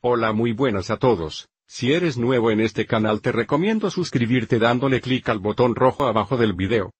Hola muy buenas a todos, si eres nuevo en este canal te recomiendo suscribirte dándole clic al botón rojo abajo del video.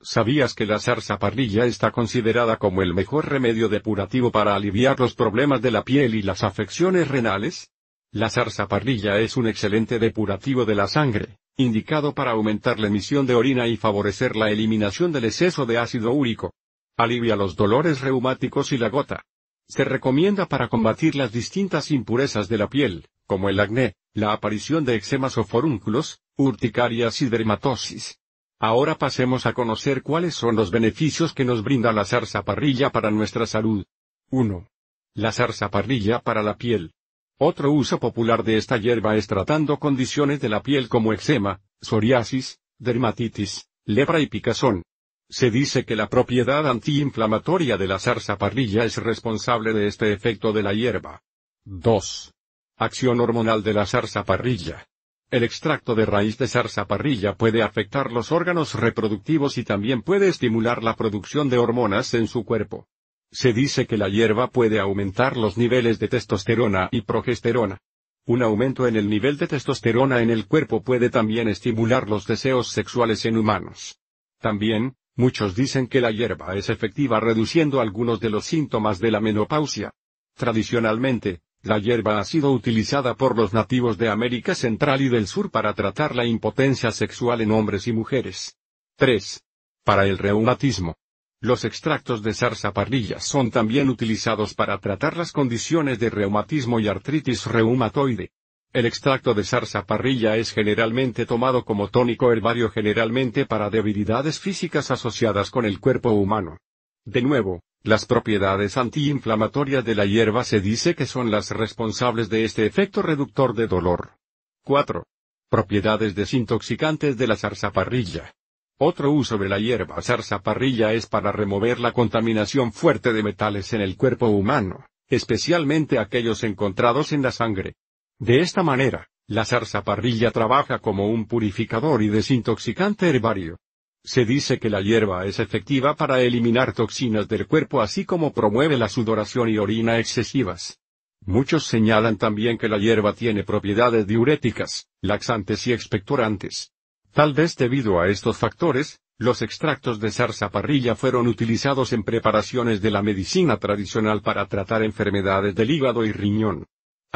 ¿Sabías que la zarza parrilla está considerada como el mejor remedio depurativo para aliviar los problemas de la piel y las afecciones renales? La zarza parrilla es un excelente depurativo de la sangre, indicado para aumentar la emisión de orina y favorecer la eliminación del exceso de ácido úrico. Alivia los dolores reumáticos y la gota. Se recomienda para combatir las distintas impurezas de la piel, como el acné, la aparición de eczemas o forúnculos, urticarias y dermatosis. Ahora pasemos a conocer cuáles son los beneficios que nos brinda la zarzaparrilla para nuestra salud. 1. La zarzaparrilla para la piel. Otro uso popular de esta hierba es tratando condiciones de la piel como eczema, psoriasis, dermatitis, lepra y picazón. Se dice que la propiedad antiinflamatoria de la zarza parrilla es responsable de este efecto de la hierba. 2. Acción hormonal de la zarza parrilla. El extracto de raíz de zarzaparrilla puede afectar los órganos reproductivos y también puede estimular la producción de hormonas en su cuerpo. Se dice que la hierba puede aumentar los niveles de testosterona y progesterona. Un aumento en el nivel de testosterona en el cuerpo puede también estimular los deseos sexuales en humanos. También, Muchos dicen que la hierba es efectiva reduciendo algunos de los síntomas de la menopausia. Tradicionalmente, la hierba ha sido utilizada por los nativos de América Central y del Sur para tratar la impotencia sexual en hombres y mujeres. 3. Para el reumatismo. Los extractos de parrilla son también utilizados para tratar las condiciones de reumatismo y artritis reumatoide. El extracto de zarzaparrilla es generalmente tomado como tónico herbario generalmente para debilidades físicas asociadas con el cuerpo humano. De nuevo, las propiedades antiinflamatorias de la hierba se dice que son las responsables de este efecto reductor de dolor. 4. Propiedades desintoxicantes de la zarzaparrilla. Otro uso de la hierba zarzaparrilla es para remover la contaminación fuerte de metales en el cuerpo humano, especialmente aquellos encontrados en la sangre. De esta manera, la zarzaparrilla trabaja como un purificador y desintoxicante herbario. Se dice que la hierba es efectiva para eliminar toxinas del cuerpo así como promueve la sudoración y orina excesivas. Muchos señalan también que la hierba tiene propiedades diuréticas, laxantes y expectorantes. Tal vez debido a estos factores, los extractos de zarzaparrilla fueron utilizados en preparaciones de la medicina tradicional para tratar enfermedades del hígado y riñón.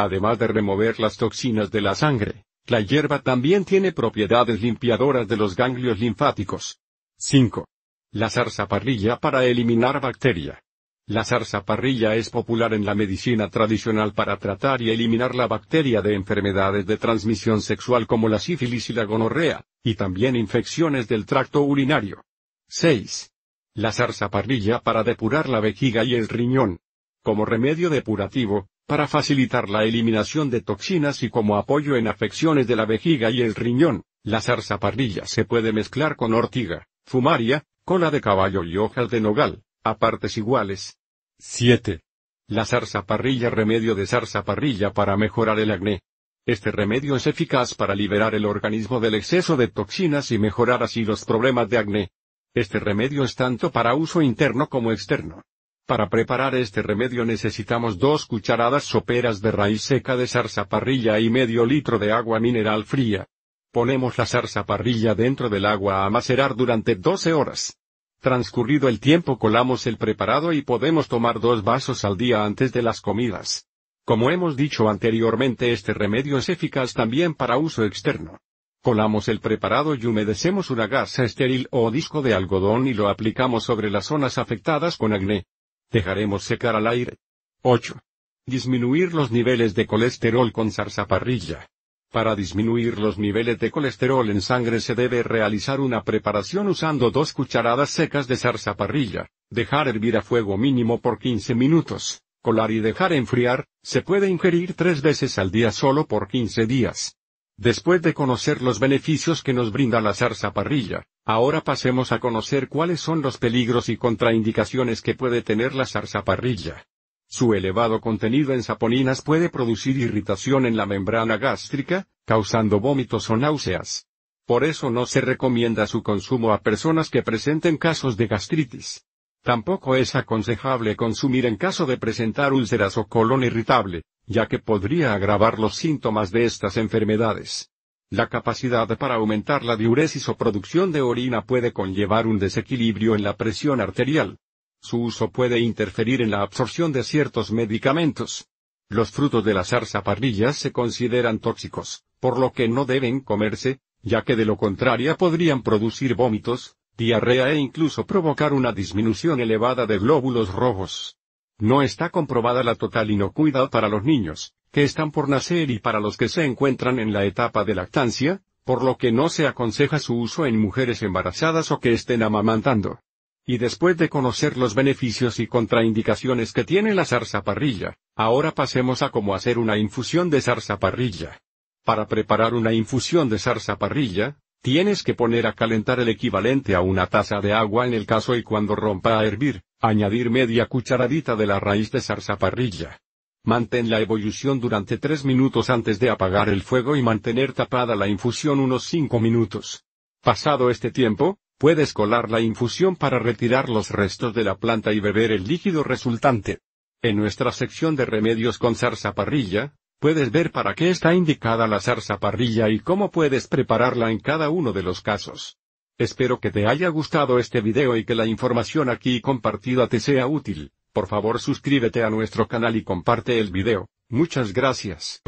Además de remover las toxinas de la sangre, la hierba también tiene propiedades limpiadoras de los ganglios linfáticos. 5. La zarzaparrilla para eliminar bacteria. La zarzaparrilla es popular en la medicina tradicional para tratar y eliminar la bacteria de enfermedades de transmisión sexual como la sífilis y la gonorrea, y también infecciones del tracto urinario. 6. La zarzaparrilla para depurar la vejiga y el riñón. Como remedio depurativo, para facilitar la eliminación de toxinas y como apoyo en afecciones de la vejiga y el riñón. La zarzaparrilla se puede mezclar con ortiga, fumaria, cola de caballo y hojas de nogal, a partes iguales. 7. La zarzaparrilla remedio de zarzaparrilla para mejorar el acné. Este remedio es eficaz para liberar el organismo del exceso de toxinas y mejorar así los problemas de acné. Este remedio es tanto para uso interno como externo. Para preparar este remedio necesitamos dos cucharadas soperas de raíz seca de zarzaparrilla y medio litro de agua mineral fría. Ponemos la zarzaparrilla dentro del agua a macerar durante 12 horas. Transcurrido el tiempo colamos el preparado y podemos tomar dos vasos al día antes de las comidas. Como hemos dicho anteriormente, este remedio es eficaz también para uso externo. Colamos el preparado y humedecemos una gasa estéril o disco de algodón y lo aplicamos sobre las zonas afectadas con acné. Dejaremos secar al aire. 8. Disminuir los niveles de colesterol con zarzaparrilla. Para disminuir los niveles de colesterol en sangre se debe realizar una preparación usando dos cucharadas secas de zarzaparrilla, dejar hervir a fuego mínimo por 15 minutos, colar y dejar enfriar, se puede ingerir tres veces al día solo por 15 días. Después de conocer los beneficios que nos brinda la zarzaparrilla, ahora pasemos a conocer cuáles son los peligros y contraindicaciones que puede tener la zarzaparrilla. Su elevado contenido en saponinas puede producir irritación en la membrana gástrica, causando vómitos o náuseas. Por eso no se recomienda su consumo a personas que presenten casos de gastritis. Tampoco es aconsejable consumir en caso de presentar úlceras o colon irritable, ya que podría agravar los síntomas de estas enfermedades. La capacidad para aumentar la diuresis o producción de orina puede conllevar un desequilibrio en la presión arterial. Su uso puede interferir en la absorción de ciertos medicamentos. Los frutos de las zarzaparrillas se consideran tóxicos, por lo que no deben comerse, ya que de lo contrario podrían producir vómitos, diarrea e incluso provocar una disminución elevada de glóbulos rojos. No está comprobada la total inocuidad para los niños, que están por nacer y para los que se encuentran en la etapa de lactancia, por lo que no se aconseja su uso en mujeres embarazadas o que estén amamantando. Y después de conocer los beneficios y contraindicaciones que tiene la zarzaparrilla, ahora pasemos a cómo hacer una infusión de zarzaparrilla. Para preparar una infusión de zarzaparrilla, Tienes que poner a calentar el equivalente a una taza de agua en el caso y cuando rompa a hervir, añadir media cucharadita de la raíz de zarzaparrilla. Mantén la evolución durante tres minutos antes de apagar el fuego y mantener tapada la infusión unos 5 minutos. Pasado este tiempo, puedes colar la infusión para retirar los restos de la planta y beber el líquido resultante. En nuestra sección de remedios con zarzaparrilla, puedes ver para qué está indicada la zarza parrilla y cómo puedes prepararla en cada uno de los casos. Espero que te haya gustado este video y que la información aquí compartida te sea útil. Por favor suscríbete a nuestro canal y comparte el video. Muchas gracias.